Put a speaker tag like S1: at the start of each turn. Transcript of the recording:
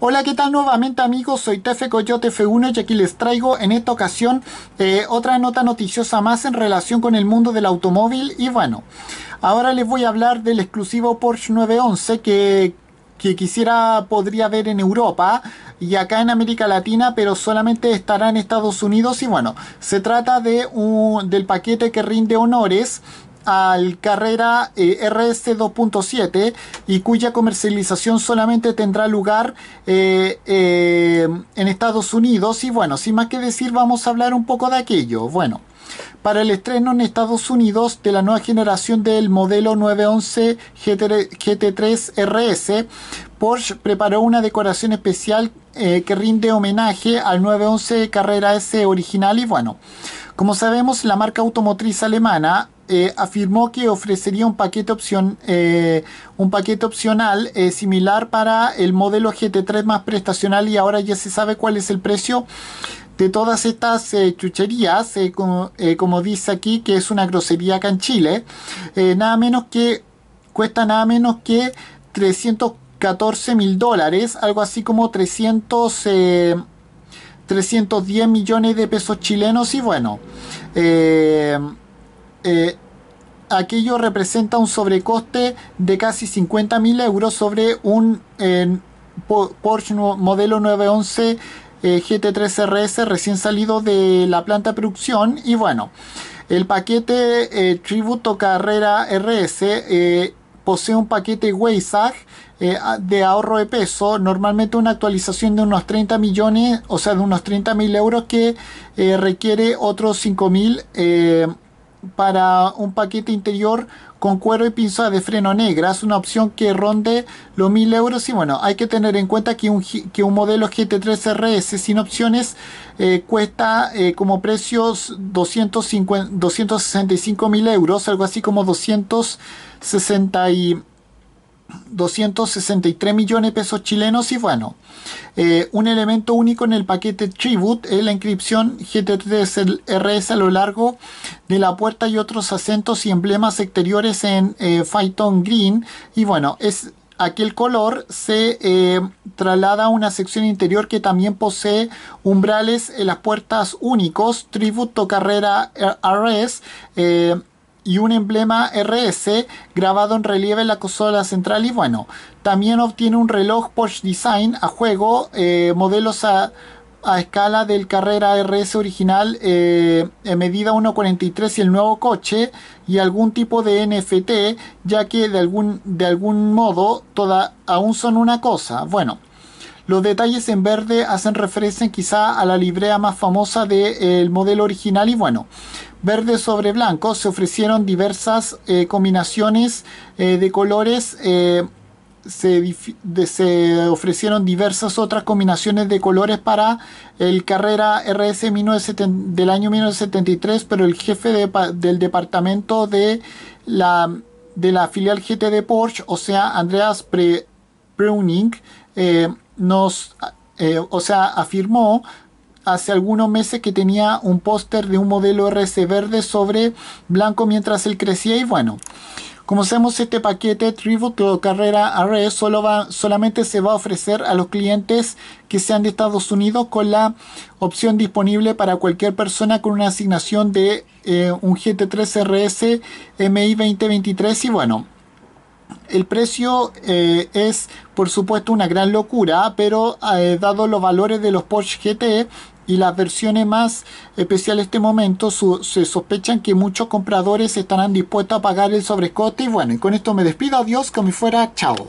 S1: Hola, ¿qué tal nuevamente amigos? Soy Tefe Coyote F1 y aquí les traigo en esta ocasión eh, otra nota noticiosa más en relación con el mundo del automóvil y bueno, ahora les voy a hablar del exclusivo Porsche 911 que que quisiera podría ver en Europa y acá en América Latina, pero solamente estará en Estados Unidos. Y bueno, se trata de un, del paquete que rinde honores al Carrera eh, RS 2.7 y cuya comercialización solamente tendrá lugar eh, eh, en Estados Unidos. Y bueno, sin más que decir, vamos a hablar un poco de aquello. Bueno, para el estreno en Estados Unidos de la nueva generación del modelo 911 GT3 RS, Porsche preparó una decoración especial que rinde homenaje al 911 Carrera S original y bueno, como sabemos la marca automotriz alemana eh, afirmó que ofrecería un paquete, opción, eh, un paquete opcional eh, similar para el modelo GT3 más prestacional y ahora ya se sabe cuál es el precio de todas estas chucherías, como, dice aquí, que es una grosería acá en Chile, nada menos que cuesta nada menos que 314 mil dólares, algo así como 300, 310 millones de pesos chilenos y bueno, aquello representa un sobrecoste de casi 50.000 euros sobre un eh, Porsche modelo 911 GT3 RS recién salido de la planta de producción y bueno, el paquete eh, Tributo Carrera RS eh, posee un paquete Weissach de ahorro de peso, normalmente una actualización de unos 30 millones, o sea, de unos 30 mil euros que requiere otros 5 mil para un paquete interior con cuero y pinza de freno negra. Es una opción que ronde los 1000 euros. Y bueno, hay que tener en cuenta que un, que un modelo GT3 RS sin opciones eh, cuesta eh, como precios 265 mil euros, algo así como 260 y 263 millones de pesos chilenos y bueno, eh, un elemento único en el paquete Tribut es la inscripción GT3RS a lo largo de la puerta y otros acentos y emblemas exteriores en eh, Green y bueno, es aquel color se eh, traslada a una sección interior que también posee umbrales en las puertas únicos, tributo carrera RS, eh, y un emblema RS grabado en relieve en la consola central y bueno, también obtiene un reloj Porsche Design a juego, eh, modelos a, a, escala del Carrera RS original eh, en medida 1.43 y el nuevo coche y algún tipo de NFT ya que de algún, de algún modo toda, aún son una cosa, bueno. Los detalles en verde hacen referencia quizá a la librea más famosa del modelo original y bueno, verde sobre blanco se ofrecieron diversas eh, combinaciones eh, de colores. Eh, se, ofrecieron diversas otras combinaciones de colores para el Carrera RS del año 1973, pero el jefe del departamento de la, de la filial GT de Porsche, o sea, Andreas Pre eh, nos, eh, o sea, afirmó hace algunos meses que tenía un póster de un modelo RS verde sobre blanco mientras él crecía y bueno. Como sabemos, este paquete Tribute Carrera RS solo va, solamente se va a ofrecer a los clientes que sean de Estados Unidos con la opción disponible para cualquier persona con una asignación de eh, un GT3 RS MI 2023 y bueno, el precio eh, es por supuesto una gran locura, pero eh, dado los valores de los Porsche GT y las versiones más especiales de este momento, se sospechan que muchos compradores estarán dispuestos a pagar el sobrescote. Y bueno, con esto me despido, adiós, me fuera, chao.